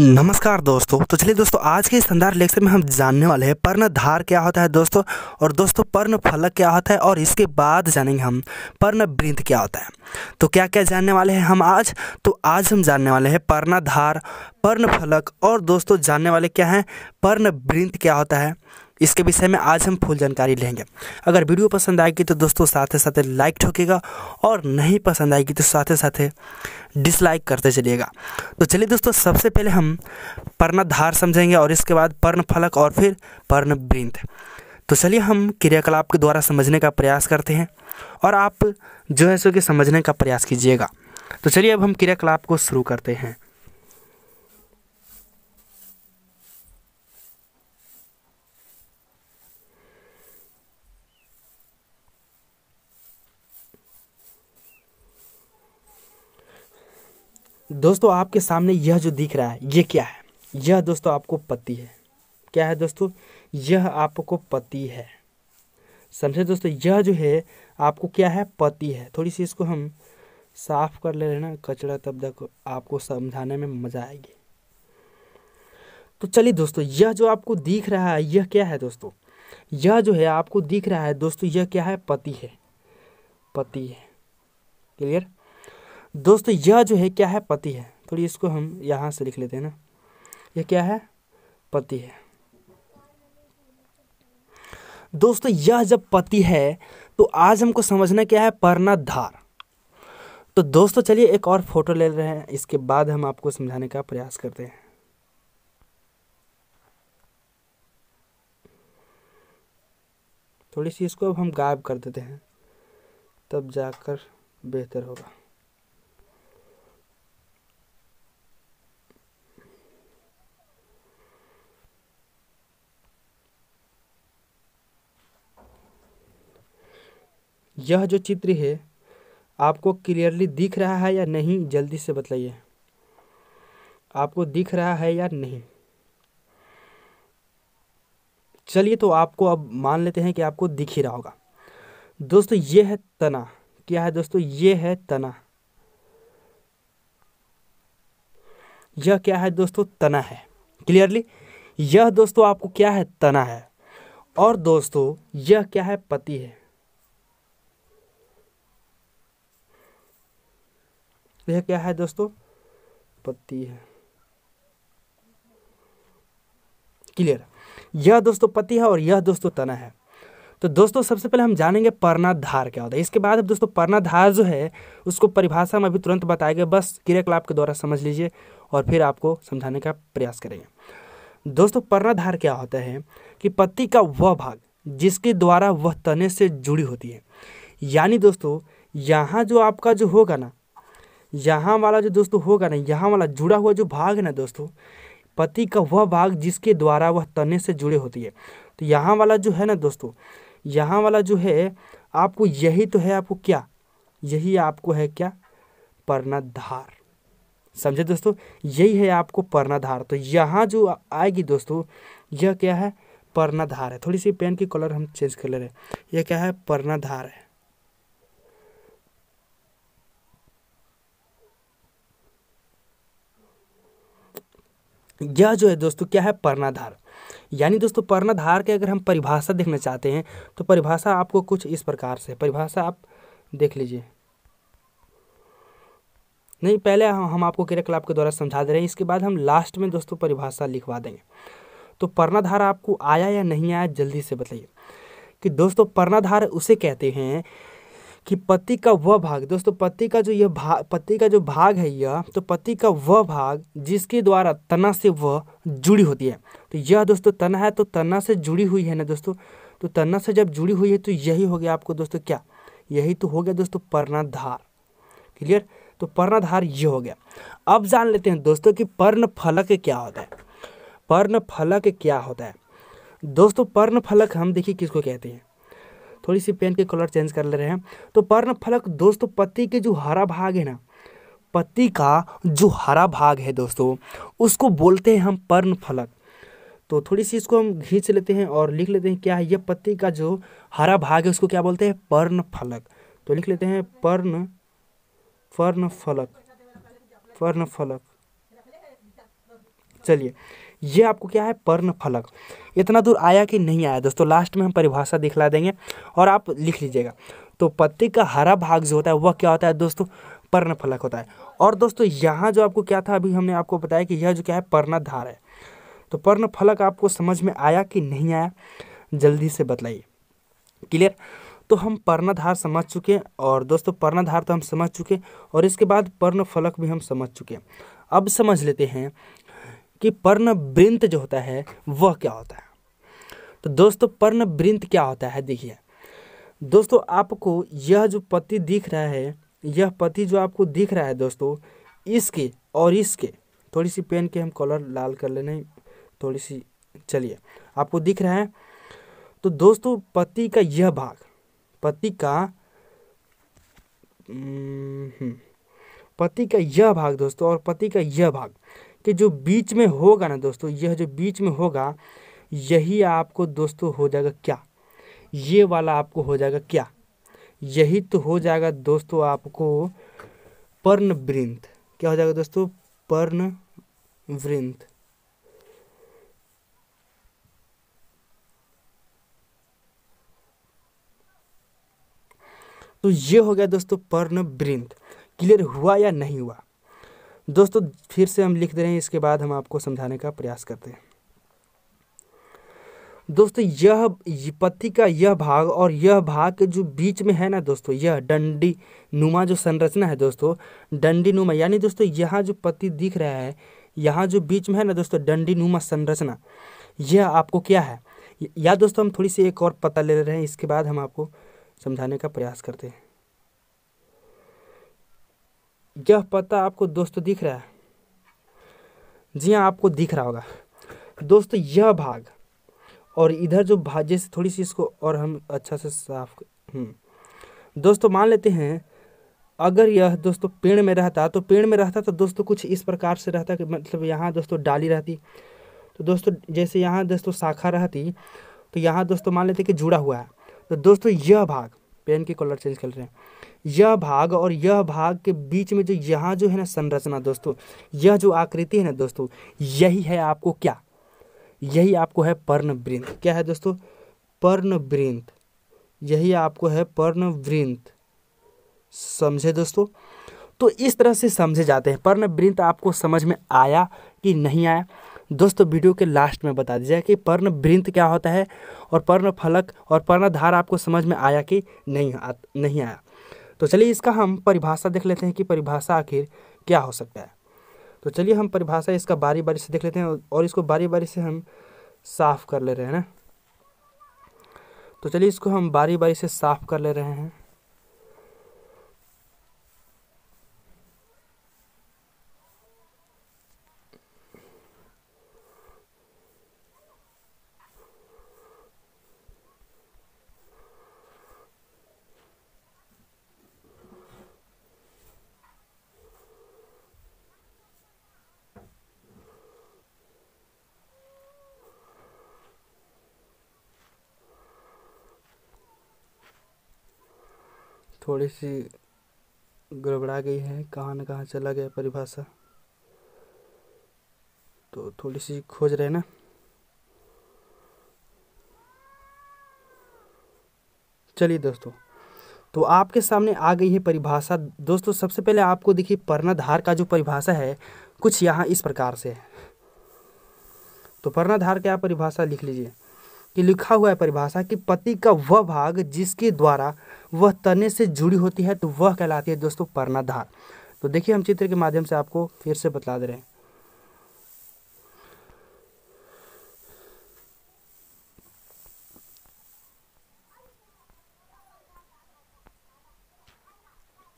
नमस्कार दोस्तों तो चलिए दोस्तों आज के इस शानदार लेक्चर में हम जानने वाले हैं पर्ण धार क्या होता है दोस्तों और दोस्तों पर्ण फलक क्या होता है और इसके बाद जानेंगे हम पर्ण वृंद क्या होता है तो क्या क्या जानने वाले हैं हम आज तो आज हम जानने वाले हैं पर्णाधार पर्ण फलक और दोस्तों जानने वाले क्या हैं पर्ण वृंद क्या होता है इसके विषय में आज हम फुल जानकारी लेंगे अगर वीडियो पसंद आएगी तो दोस्तों साथ ही साथ लाइक ठोकेगा और नहीं पसंद आएगी तो साथ ही साथ डिसलाइक करते चलिएगा तो चलिए दोस्तों सबसे पहले हम पर्णधार समझेंगे और इसके बाद पर्ण फलक और फिर पर्ण वृंत तो चलिए हम क्रियाकलाप के द्वारा समझने का प्रयास करते हैं और आप जो है सो कि समझने का प्रयास कीजिएगा तो चलिए अब हम क्रियाकलाप को शुरू करते हैं दोस्तों आपके सामने यह जो दिख रहा है ये क्या है यह दोस्तों आपको पति है क्या है दोस्तों यह आपको पति है समझे दोस्तों यह जो है आपको क्या है पति है थोड़ी सी इसको हम साफ कर ले रहे ना कचरा तब तक आपको समझाने में मज़ा आएगी तो चलिए दोस्तों यह जो आपको दिख रहा है यह क्या है दोस्तों यह जो है आपको दिख रहा है दोस्तों यह क्या है पति है पति है क्लियर दोस्तों यह जो है क्या है पति है थोड़ी इसको हम यहाँ से लिख लेते हैं ना यह क्या है पति है दोस्तों यह जब पति है तो आज हमको समझना क्या है पर्णाधार तो दोस्तों चलिए एक और फोटो ले रहे हैं इसके बाद हम आपको समझाने का प्रयास करते हैं थोड़ी सी इसको अब हम गायब कर देते हैं तब जाकर बेहतर होगा यह जो चित्र है आपको क्लियरली दिख रहा है या नहीं जल्दी से बताइए आपको दिख रहा है या नहीं चलिए तो आपको अब मान लेते हैं कि आपको दिख ही रहा होगा दोस्तों ये है तना क्या है दोस्तों ये है तना यह क्या है दोस्तों तना है क्लियरली यह दोस्तों आपको क्या है तना है और दोस्तों यह क्या है पति है यह क्या है दोस्तों पत्ती है क्लियर यह दोस्तों पति है और यह दोस्तों तना है तो दोस्तों सबसे पहले हम जानेंगे पर्णाधार क्या होता है इसके बाद अब दोस्तों पर्णाधार जो है उसको परिभाषा में अभी तुरंत बताएंगे बस क्रियाकलाप के द्वारा समझ लीजिए और फिर आपको समझाने का प्रयास करेंगे दोस्तों पर्णाधार क्या होता है कि पत्ती का वह भाग जिसके द्वारा वह तने से जुड़ी होती है यानी दोस्तों यहाँ जो आपका जो होगा ना यहाँ वाला जो दोस्तों होगा ना यहाँ वाला जुड़ा हुआ जो भाग है ना दोस्तों पति का वह भाग जिसके द्वारा वह तने से जुड़े होती है तो यहाँ वाला जो है ना दोस्तों यहाँ वाला जो है आपको यही तो है आपको क्या यही आपको है क्या पर्णाधार समझे दोस्तों यही है आपको पर्णाधार तो यहाँ जो आएगी दोस्तों यह क्या है पर्णाधार है थोड़ी सी पेन की कलर हम चेंज कर ले रहे हैं यह क्या है पर्णाधार है यह जो है दोस्तों क्या है पर्णाधार यानी दोस्तों पर्णाधार के अगर हम परिभाषा देखना चाहते हैं तो परिभाषा आपको कुछ इस प्रकार से परिभाषा आप देख लीजिए नहीं पहले हम आपको क्रियाकलाप के द्वारा समझा दे रहे हैं इसके बाद हम लास्ट में दोस्तों परिभाषा लिखवा देंगे तो पर्णाधार आपको आया या नहीं आया जल्दी से बताइए कि दोस्तों पर्णाधार उसे कहते हैं कि पति का वह भाग दोस्तों पति का जो यह भाग पति का जो भाग है यह तो पति का वह भाग जिसके द्वारा तना से वह जुड़ी होती है तो यह दोस्तों तना है तो तना से जुड़ी हुई है ना दोस्तों तो तना से जब जुड़ी हुई है तो यही हो गया आपको दोस्तों क्या यही तो हो गया दोस्तों पर्णाधार क्लियर तो पर्णाधार ये हो गया अब जान लेते हैं दोस्तों कि पर्ण फलक क्या होता है पर्ण फलक क्या होता है दोस्तों पर्ण फलक हम देखिए किसको कहते हैं थोड़ी सी पेन के कलर चेंज कर ले रहे हैं तो पर्ण फलक दोस्तों पति के जो हरा भाग है ना पत्ती का जो हरा भाग है दोस्तों उसको बोलते हैं हम पर्ण फलक तो थोड़ी सी इसको हम खींच लेते हैं और लिख लेते हैं क्या है ये पत्ती का जो हरा भाग है उसको क्या बोलते हैं पर्ण फलक तो लिख लेते हैं पर्ण पर्ण फलक पर्ण फलक चलिए ये आपको क्या है पर्ण फलक इतना दूर आया कि नहीं आया दोस्तों लास्ट में हम परिभाषा दिखला देंगे और आप लिख लीजिएगा तो पत्ते का हरा भाग जो होता है वह क्या होता है दोस्तों पर्ण फलक होता है और दोस्तों यहाँ जो आपको क्या था अभी हमने आपको बताया कि यह जो क्या है पर्णाधार है तो पर्ण फलक आपको समझ में आया कि नहीं आया जल्दी से बतलाइए क्लियर तो हम पर्णाधार समझ चुके हैं और दोस्तों पर्णाधार तो हम समझ चुके हैं और इसके बाद पर्ण फलक भी हम समझ चुके हैं अब समझ लेते हैं कि पर्णवृंत जो होता है वह क्या होता है तो दोस्तों पर्णवृंत क्या होता है देखिए दोस्तों आपको यह जो पति दिख रहा है यह पति जो आपको दिख रहा है दोस्तों इसके और इसके थोड़ी सी पेन के हम कलर लाल कर लेने थोड़ी सी चलिए आपको दिख रहा है तो दोस्तों पति का यह भाग पति का हम्म, पति का यह भाग दोस्तों और पति का यह भाग कि जो बीच में होगा ना दोस्तों यह जो बीच में होगा यही आपको दोस्तों हो जाएगा क्या ये वाला आपको हो जाएगा क्या यही तो हो जाएगा दोस्तों आपको पर्ण वृंत क्या हो जाएगा दोस्तों पर्ण वृंत तो ये हो गया दोस्तों पर्ण वृंत क्लियर हुआ या नहीं हुआ दोस्तों फिर से हम लिख दे रहे हैं इसके बाद हम आपको समझाने का प्रयास करते हैं दोस्तों यह पत्ती का यह भाग और यह भाग के जो बीच में है ना दोस्तों यह डंडी नुमा जो संरचना है दोस्तों डंडी नुमा यानी दोस्तों यहाँ जो पत्ती दिख रहा है यहाँ जो बीच में है ना दोस्तों डंडी नुमा संरचना यह आपको क्या है या दोस्तों हम थोड़ी सी एक और पता ले रहे हैं इसके बाद हम आपको समझाने का प्रयास करते हैं यह पता आपको दोस्तों दिख रहा है जी हाँ आपको दिख रहा होगा दोस्तों यह भाग और इधर जो भाग जैसे थोड़ी सी इसको और हम अच्छा से साफ हम्म। दोस्तों मान लेते हैं अगर यह दोस्तों पेड़ में रहता तो पेड़ में रहता तो दोस्तों कुछ इस प्रकार से रहता कि मतलब यहाँ दोस्तों डाली रहती तो दोस्तों जैसे यहाँ दोस्तों शाखा रहती तो यहाँ दोस्तों मान लेते कि जुड़ा हुआ है तो दोस्तों यह भाग पेन के कलर चेंज कर रहे हैं यह भाग और यह भाग के बीच में जो यहाँ जो है ना संरचना दोस्तों यह जो आकृति है ना दोस्तों यही है आपको क्या यही आपको है पर्णवृंत क्या है दोस्तों पर्णवृंत यही आपको है पर्णवृंत समझे दोस्तों तो इस तरह से समझे जाते हैं पर्णवृंत आपको समझ में आया कि नहीं आया दोस्तों वीडियो के लास्ट में बता दीजिए कि पर्ण वृंत क्या होता है और पर्ण फलक और पर्ण धार आपको समझ में आया कि नहीं आ, नहीं आया तो चलिए इसका हम परिभाषा देख लेते हैं कि परिभाषा आखिर क्या हो सकता है तो चलिए हम परिभाषा इसका बारी बारी से देख लेते हैं और इसको बारी बारी से हम साफ़ कर ले रहे हैं ना तो चलिए इसको हम बारी बारी से साफ़ कर ले रहे हैं थोड़ी सी गड़बड़ा गई है कहाँ न कहाँ चला गया परिभाषा तो थोड़ी सी खोज रहे ना चलिए दोस्तों तो आपके सामने आ गई है परिभाषा दोस्तों सबसे पहले आपको देखिए पर्णाधार का जो परिभाषा है कुछ यहाँ इस प्रकार से है तो पर्णाधार की आप परिभाषा लिख लीजिए कि लिखा हुआ है परिभाषा कि पति का वह भाग जिसके द्वारा वह तने से जुड़ी होती है तो वह कहलाती है दोस्तों पर्णाधार तो देखिए हम चित्र के माध्यम से आपको फिर से बता दे रहे हैं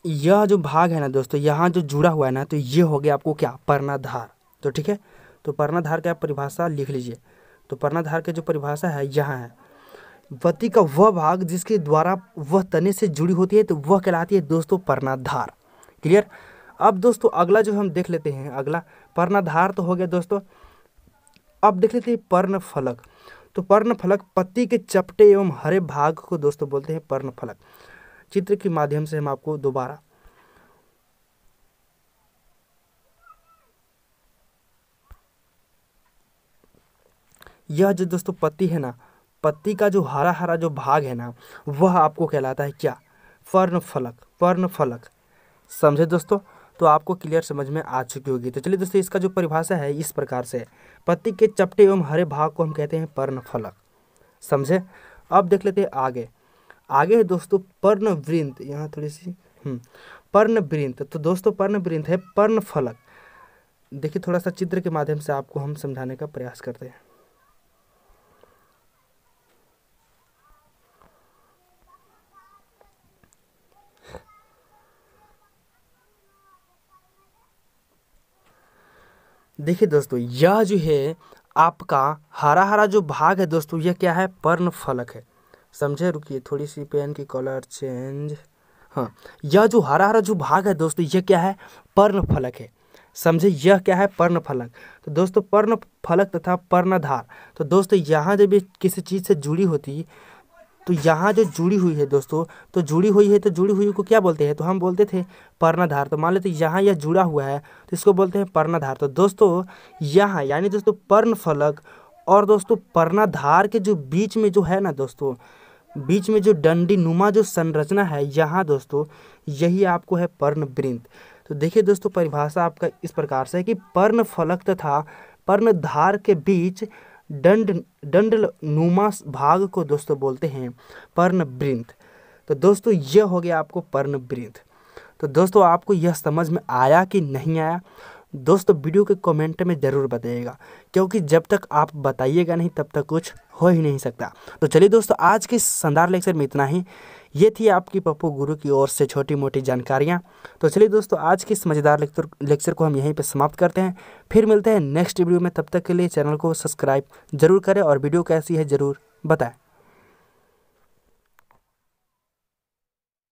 यह जो भाग है ना दोस्तों यहाँ जो जुड़ा हुआ है ना तो ये हो गया आपको क्या पर्णाधार तो ठीक है तो पर्णाधार का परिभाषा लिख लीजिए तो पर्णाधार के जो परिभाषा है यहाँ है वती का वह भाग जिसके द्वारा वह तने से जुड़ी होती है तो वह कहलाती है दोस्तों पर्णाधार क्लियर अब दोस्तों अगला जो हम देख लेते हैं अगला पर्णाधार तो हो गया दोस्तों अब देख लेते हैं पर्ण फलक तो पर्ण फलक पत्ती के चपटे एवं हरे भाग को दोस्तों बोलते हैं पर्ण फलक चित्र के माध्यम से हम आपको दोबारा यह जो दोस्तों पत्ती है ना पत्ती का जो हरा हरा जो भाग है ना वह आपको कहलाता है क्या पर्ण फलक पर्ण फलक समझे दोस्तों तो आपको क्लियर समझ में आ चुकी होगी तो चलिए दोस्तों इसका जो परिभाषा है इस प्रकार से पत्ती के चपटे एवं हरे भाग को हम कहते हैं पर्ण फलक समझे अब देख लेते हैं आगे आगे है दोस्तों पर्ण वृंत यहाँ थोड़ी सी हम्म, पर्ण वृंत तो दोस्तों पर्ण वृंत है पर्ण फलक देखिए थोड़ा सा चित्र के माध्यम से आपको हम समझाने का प्रयास करते हैं देखिए दोस्तों यह जो है आपका हरा हरा जो भाग है दोस्तों यह क्या है पर्ण फलक है समझे रुकिए थोड़ी सी पेन की कलर चेंज हाँ यह जो हरा हरा जो भाग है दोस्तों यह क्या है पर्ण फलक है समझे यह क्या है पर्ण फलक तो दोस्तों पर्ण फलक तथा पर्णधार तो दोस्तों यहाँ जब किसी चीज़ से जुड़ी होती तो यहाँ जो जुड़ी हुई है दोस्तों तो जुड़ी हुई है तो जुड़ी हुई को क्या बोलते हैं तो हम बोलते थे पर्णाधार तो मान लेते तो यहाँ यह जुड़ा हुआ है तो इसको बोलते हैं पर्णाधार तो दोस्तों यहाँ यानी दोस्तों पर्ण फलक और दोस्तों पर्णाधार के जो बीच में जो है ना दोस्तों बीच में जो डंडी नुमा जो संरचना है यहाँ दोस्तों यही आपको है पर्ण वृंत तो देखिए दोस्तों परिभाषा आपका इस प्रकार से है कि पर्ण फलक तथा पर्णधार के बीच दंड दंड नुमा भाग को दोस्तों बोलते हैं पर्णवृंत तो दोस्तों यह हो गया आपको पर्णवृंत तो दोस्तों आपको यह समझ में आया कि नहीं आया दोस्तों वीडियो के कमेंट में ज़रूर बताइएगा क्योंकि जब तक आप बताइएगा नहीं तब तक कुछ हो ही नहीं सकता तो चलिए दोस्तों आज के शानदार लेक्चर में इतना ही ये थी आपकी पप्पू गुरु की ओर से छोटी मोटी जानकारियाँ तो चलिए दोस्तों आज के इस मज़ेदार लेक्चर लेक्चर को हम यहीं पर समाप्त करते हैं फिर मिलते हैं नेक्स्ट वीडियो में तब तक के लिए चैनल को सब्सक्राइब जरूर करें और वीडियो कैसी है ज़रूर बताएँ